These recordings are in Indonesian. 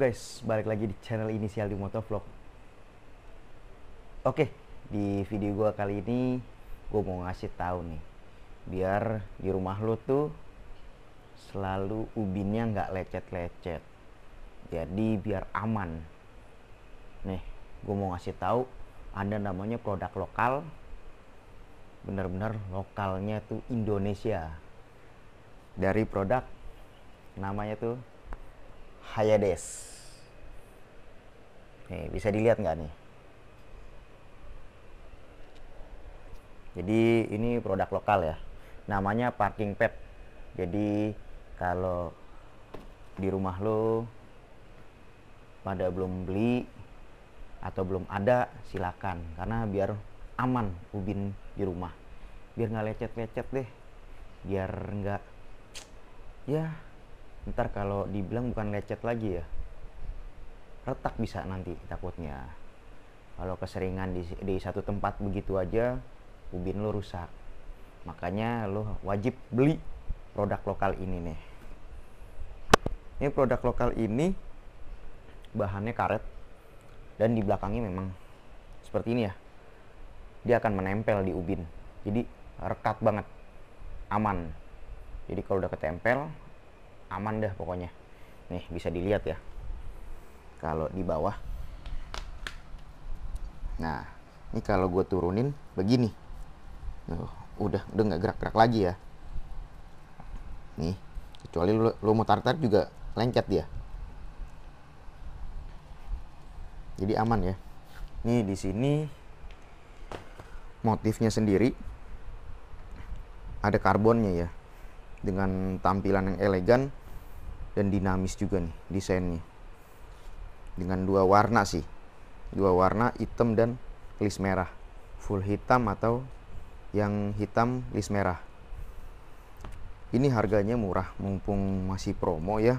guys, balik lagi di channel inisial di Motovlog. Oke, di video gue kali ini Gue mau ngasih tahu nih, biar di rumah lo tuh selalu ubinnya nggak lecet-lecet. Jadi biar aman. Nih, gue mau ngasih tahu ada namanya produk lokal. Bener-bener lokalnya tuh Indonesia. Dari produk namanya tuh Hayades. Nih, bisa dilihat nggak nih? Jadi ini produk lokal ya. Namanya parking pad. Jadi kalau di rumah lo pada belum beli atau belum ada silakan karena biar aman ubin di rumah biar nggak lecet-lecet deh biar nggak ya ntar kalau dibilang bukan lecet lagi ya retak bisa nanti takutnya kalau keseringan di, di satu tempat begitu aja ubin lo rusak makanya lo wajib beli produk lokal ini nih ini produk lokal ini bahannya karet dan di belakangnya memang seperti ini ya dia akan menempel di ubin jadi rekat banget aman jadi kalau udah ketempel aman dah pokoknya nih bisa dilihat ya kalau di bawah nah ini kalau gue turunin begini uh, udah udah nggak gerak-gerak lagi ya nih kecuali lo lo mau tarik-tarik juga lengket dia jadi aman ya nih di sini motifnya sendiri ada karbonnya ya dengan tampilan yang elegan dan dinamis juga nih desainnya dengan dua warna sih dua warna hitam dan list merah full hitam atau yang hitam list merah ini harganya murah mumpung masih promo ya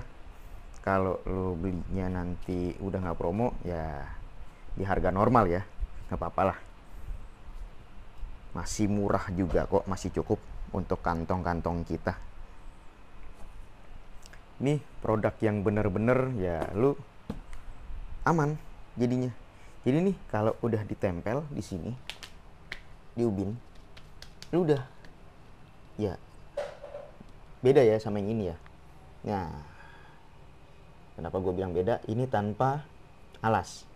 kalau lo belinya nanti udah nggak promo ya di harga normal ya nggak apa lah masih murah juga kok masih cukup untuk kantong-kantong kita nih produk yang bener-bener ya lu aman jadinya jadi nih kalau udah ditempel di sini di ubin lu udah ya beda ya sama yang ini ya nah kenapa gue bilang beda ini tanpa alas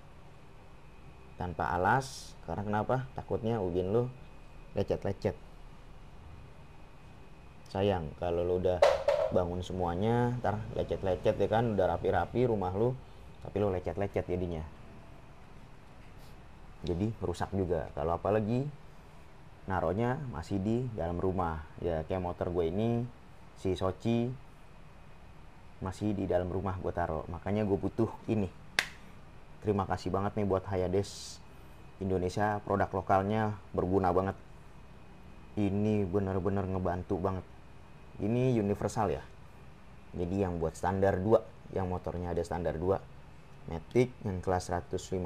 tanpa alas karena kenapa takutnya ubin lu lecet-lecet sayang kalau lu udah bangun semuanya ntar lecet-lecet ya kan udah rapi-rapi rumah lu tapi lu lecet-lecet jadinya jadi rusak juga kalau apalagi naruhnya masih di dalam rumah ya kayak motor gue ini si Sochi masih di dalam rumah gue taruh makanya gue butuh ini terima kasih banget nih buat Hayades Indonesia produk lokalnya berguna banget ini bener-bener ngebantu banget ini universal ya jadi yang buat standar 2 yang motornya ada standar 2 Matic yang kelas 150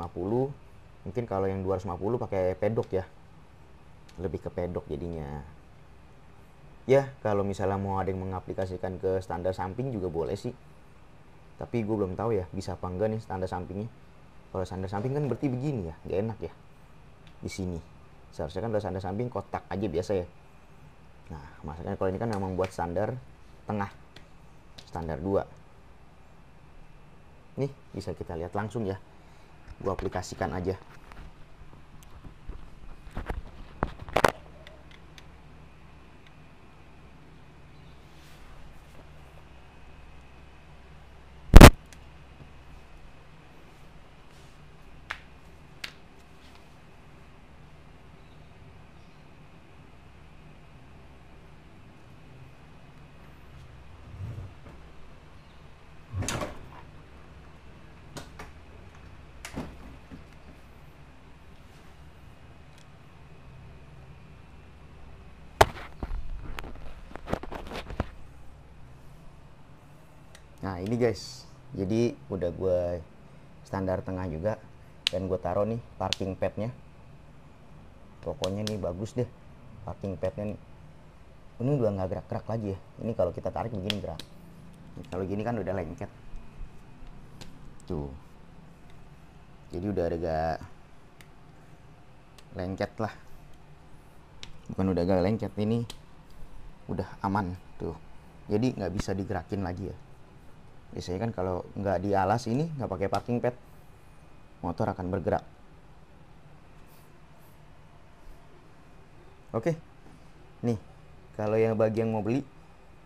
mungkin kalau yang 250 pakai pedok ya lebih ke pedok jadinya ya kalau misalnya mau ada yang mengaplikasikan ke standar samping juga boleh sih tapi gue belum tahu ya bisa apa enggak nih standar sampingnya kalau standar samping kan berarti begini ya gak enak ya di sini seharusnya kan standar samping kotak aja biasa ya nah maksudnya kalau ini kan memang buat standar tengah standar 2 nih bisa kita lihat langsung ya gua aplikasikan aja nah ini guys jadi udah gue standar tengah juga dan gue taruh nih parking padnya pokoknya nih bagus deh parking padnya nih ini udah nggak gerak-gerak lagi ya ini kalau kita tarik begini gerak kalau gini kan udah lengket tuh jadi udah agak lengket lah bukan udah gak lengket ini udah aman tuh jadi nggak bisa digerakin lagi ya biasanya kan kalau nggak di alas ini nggak pakai parking pad motor akan bergerak oke nih kalau yang bagi yang mau beli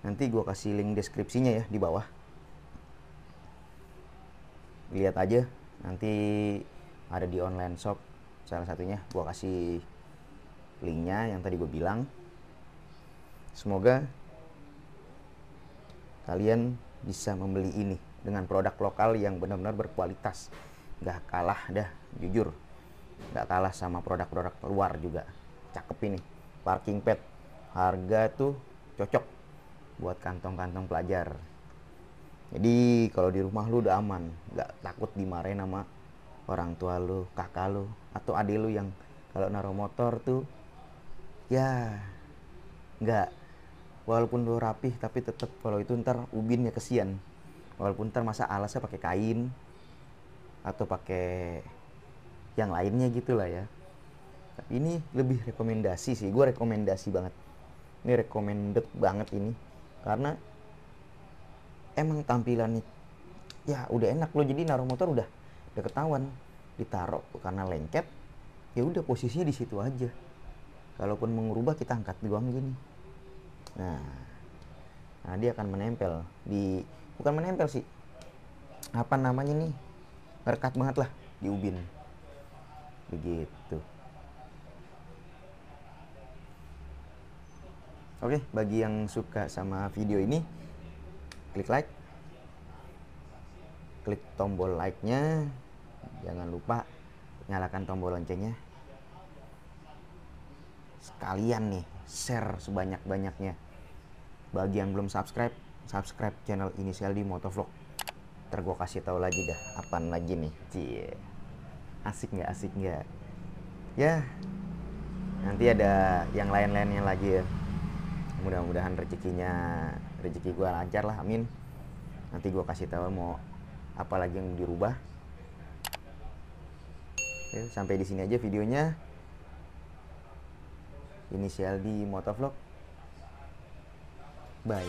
nanti gue kasih link deskripsinya ya di bawah lihat aja nanti ada di online shop salah satunya gue kasih linknya yang tadi gue bilang semoga kalian bisa membeli ini dengan produk lokal yang benar-benar berkualitas gak kalah dah jujur gak kalah sama produk-produk luar juga cakep ini parking pad harga tuh cocok buat kantong-kantong pelajar jadi kalau di rumah lu udah aman gak takut dimarahin sama orang tua lu kakak lu atau adik lu yang kalau naruh motor tuh ya nggak walaupun lo rapih tapi tetap kalau itu ntar ubinnya kesian walaupun ntar masa alasnya pakai kain atau pakai yang lainnya gitulah ya tapi ini lebih rekomendasi sih gue rekomendasi banget ini recommended banget ini karena emang tampilannya ya udah enak lo jadi naruh motor udah udah ketahuan ditaruh karena lengket ya udah posisinya di situ aja kalaupun mengubah kita angkat doang gini Nah, nah dia akan menempel di bukan menempel sih. Apa namanya nih? Rekat banget lah di ubin. Begitu. Oke, bagi yang suka sama video ini klik like. Klik tombol like-nya. Jangan lupa nyalakan tombol loncengnya sekalian nih share sebanyak-banyaknya. Bagi yang belum subscribe, subscribe channel inisial di Motovlog. Ntar gue kasih tahu lagi dah, apaan lagi nih. Cie. Asik nggak asik nggak? Ya, nanti ada yang lain-lainnya lagi ya. Mudah-mudahan rezekinya, rezeki gue lancar lah, amin. Nanti gue kasih tahu mau apa lagi yang dirubah. Ya, sampai di sini aja videonya. Inisial di Motovlog. Bye.